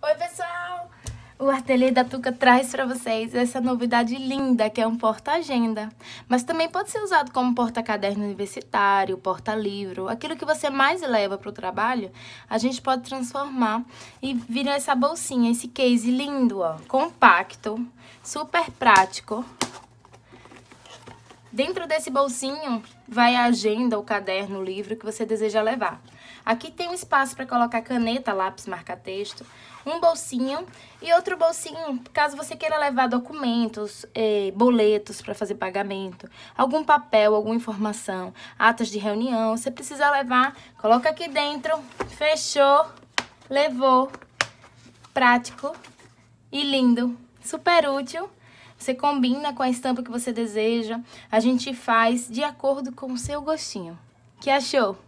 Oi, pessoal! O Ateliê da Tuca traz para vocês essa novidade linda que é um porta-agenda, mas também pode ser usado como porta-caderno universitário, porta-livro, aquilo que você mais leva para o trabalho, a gente pode transformar e virar essa bolsinha, esse case lindo, ó, compacto, super prático, Dentro desse bolsinho vai a agenda, o caderno, o livro que você deseja levar. Aqui tem um espaço para colocar caneta, lápis, marca-texto, um bolsinho e outro bolsinho caso você queira levar documentos, eh, boletos para fazer pagamento, algum papel, alguma informação, atas de reunião, você precisa levar, coloca aqui dentro, fechou, levou, prático e lindo, super útil você combina com a estampa que você deseja. A gente faz de acordo com o seu gostinho. Que achou?